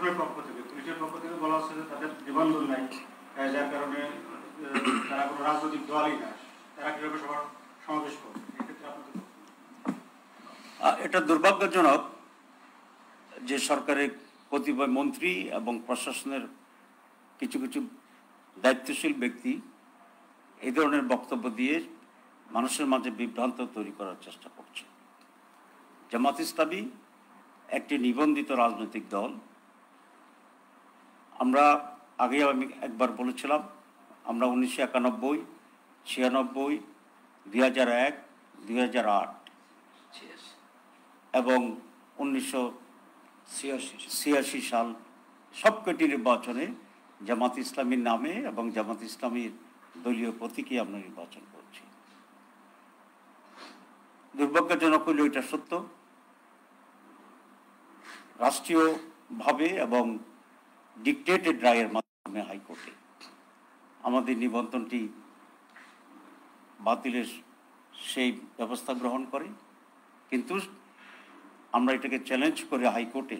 প্রশাসনের পক্ষ থেকে পুলিশের পক্ষ থেকে বলা হচ্ছে যে তাদের নিবন্ধন নাই যার কারণে তারা কোনো রাজনৈতিক দলই না তারা কীভাবে সবার সমাবেশ করবে এটা দুর্ভাগ্যজনক যে সরকারের কতিপয় মন্ত্রী এবং প্রশাসনের কিছু কিছু দায়িত্বশীল ব্যক্তি এই ধরনের বক্তব্য দিয়ে মানুষের মাঝে বিভ্রান্ত তৈরি করার চেষ্টা করছে জামাত ইসলামী একটি নিবন্ধিত রাজনৈতিক দল আমরা আগে আমি একবার বলেছিলাম আমরা উনিশশো একানব্বই ছিয়ানব্বই দুই হাজার এক দুই হাজার আট এবং উনিশশো ছিয়াশি সাল সবকটি নির্বাচনে জামাত ইসলামীর নামে এবং জামাত ইসলামীর দলীয় প্রতীকে আমরা নির্বাচন করছি দুর্ভাগ্যজনক হইল এটা সত্য রাষ্ট্রীয়ভাবে এবং ডিকটেটেড রায়ের মাধ্যমে হাইকোর্টে আমাদের নিবন্ধনটি বাতিলের সেই ব্যবস্থা গ্রহণ করে কিন্তু আমরা এটাকে চ্যালেঞ্জ করে হাইকোর্টে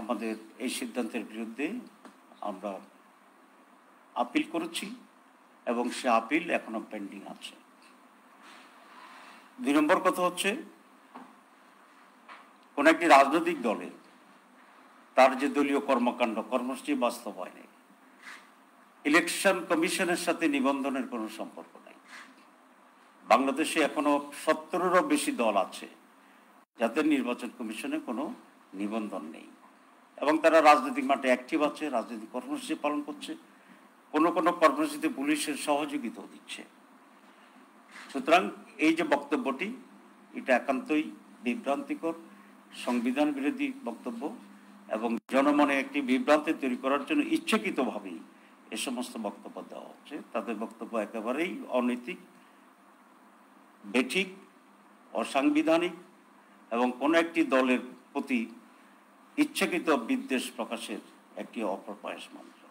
আমাদের এই সিদ্ধান্তের বিরুদ্ধে আমরা আপিল করেছি এবং সে আপিল এখনও পেন্ডিং আছে দুই নম্বর কথা হচ্ছে কোনো একটি রাজনৈতিক দলের তার যে দলীয় কর্মকাণ্ড কর্মসূচি বাস্তবায়নে ইলেকশন কমিশনের সাথে নিবন্ধনের কোনো সম্পর্ক নাই বাংলাদেশে এখনো সত্তরেরও বেশি দল আছে যাদের নির্বাচন কমিশনে কোনো নিবন্ধন নেই এবং তারা রাজনৈতিক মাঠে অ্যাক্টিভ আছে রাজনৈতিক কর্মসূচি পালন করছে কোনো কোনো কর্মসূচিতে পুলিশের সহযোগিতাও দিচ্ছে সুতরাং এই যে বক্তব্যটি এটা একান্তই বিভ্রান্তিকর সংবিধান বিরোধী বক্তব্য এবং জনমনে একটি বিভ্রান্তি তৈরি করার জন্য ইচ্ছাকৃতভাবেই এ সমস্ত বক্তব্য দেওয়া হচ্ছে তাদের বক্তব্য একেবারেই অনৈতিক বেঠিক অসাংবিধানিক এবং কোনো একটি দলের প্রতি ইচ্ছাকৃত বিদ্বেষ প্রকাশের একটি অপ্রপ্রয়াস মানুষ